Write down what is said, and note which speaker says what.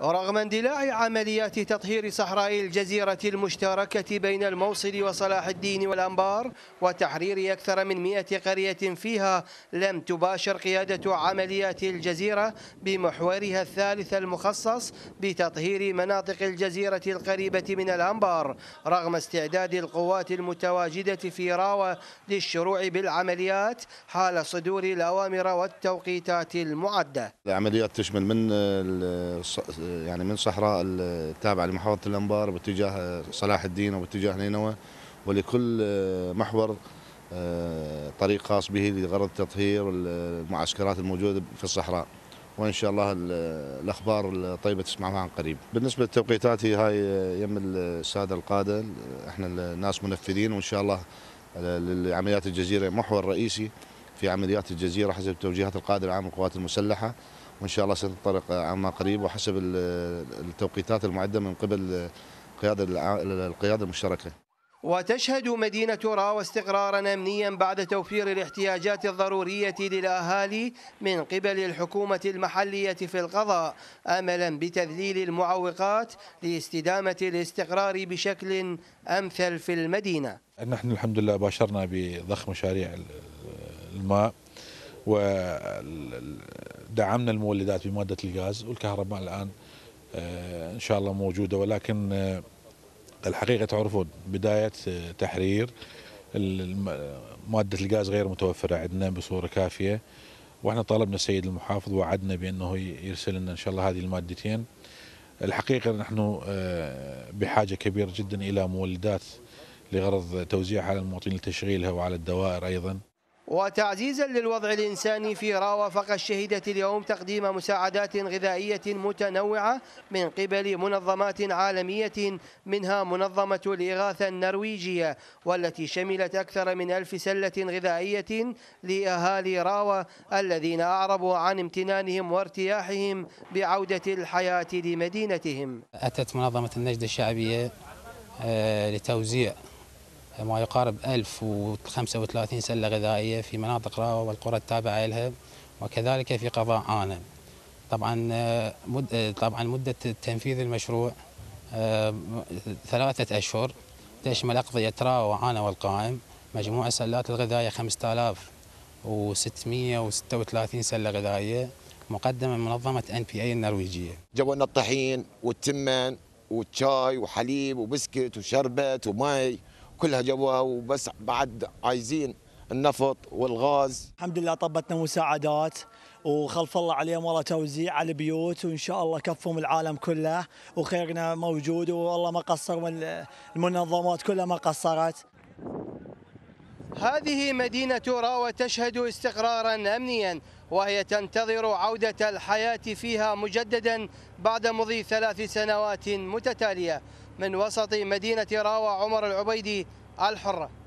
Speaker 1: رغم اندلاع عمليات تطهير صحراء الجزيرة المشتركة بين الموصل وصلاح الدين والأنبار وتحرير أكثر من 100 قرية فيها لم تباشر قيادة عمليات الجزيرة بمحورها الثالث المخصص بتطهير مناطق الجزيرة القريبة من الأنبار رغم استعداد القوات المتواجدة في راوة للشروع بالعمليات حال صدور الأوامر والتوقيتات المعدة
Speaker 2: العمليات تشمل من يعني من صحراء التابعه لمحافظه الانبار باتجاه صلاح الدين وباتجاه نينوى ولكل آه، محور آه، طريق خاص به لغرض تطهير المعسكرات الموجوده في الصحراء. وان شاء الله الاخبار الطيبه تسمعها عن قريب. بالنسبه للتوقيتات هي هاي آه، يم الساده القاده احنا الناس منفذين وان شاء الله لعمليات الجزيره محور رئيسي في عمليات الجزيرة حسب توجيهات القائد العام للقوات المسلحة وإن شاء الله سننطلق عما قريب وحسب التوقيتات المعدة من قبل القيادة القيادة المشتركة
Speaker 1: وتشهد مدينة راو استقرارا أمنيا بعد توفير الاحتياجات الضرورية للأهالي من قبل الحكومة المحلية في القضاء أملا بتذليل المعوقات لاستدامة الاستقرار بشكل أمثل في المدينة
Speaker 3: نحن الحمد لله باشرنا بضخ مشاريع الماء ودعمنا المولدات بمادة الغاز والكهرباء الآن آه، إن شاء الله موجودة ولكن آه، الحقيقة تعرفون بداية آه، تحرير مادة الغاز غير متوفرة عندنا بصورة كافية واحنا طالبنا السيد المحافظ وعدنا بأنه يرسل لنا إن شاء الله هذه المادتين الحقيقة نحن بحاجة كبيرة جدا إلى مولدات لغرض توزيعها على المواطنين لتشغيلها وعلى الدوائر أيضا
Speaker 1: وتعزيزا للوضع الإنساني في راوة فقد شهدت اليوم تقديم مساعدات غذائية متنوعة من قبل منظمات عالمية منها منظمة الإغاثة النرويجية والتي شملت أكثر من ألف سلة غذائية لأهالي راوة الذين أعربوا عن امتنانهم وارتياحهم بعودة الحياة لمدينتهم
Speaker 4: أتت منظمة النجدة الشعبية آه، لتوزيع ما يقارب 1035 سلة غذائية في مناطق راوة والقرى التابعة لها وكذلك في قضاء آنا طبعا آه، آه، طبعا مدة تنفيذ المشروع آه، ثلاثة أشهر تشمل أقضية راوة وعانا والقائم مجموع السلات الغذائية 5636 سلة غذائية مقدمة من منظمة ان بي اي النرويجية.
Speaker 2: جابوا لنا الطحين والتمن والشاي وحليب وبسكت وشربت ومي كلها جابوها وبس بعد عايزين النفط والغاز الحمد
Speaker 1: لله طبتنا مساعدات وخلف الله عليهم والله توزيع على البيوت وان شاء الله كفهم العالم كله وخيرنا موجود والله ما قصر المنظمات كلها ما قصرت هذه مدينة راوة تشهد استقرارا أمنيا وهي تنتظر عودة الحياة فيها مجددا بعد مضي ثلاث سنوات متتالية من وسط مدينة راوة عمر العبيدي الحرة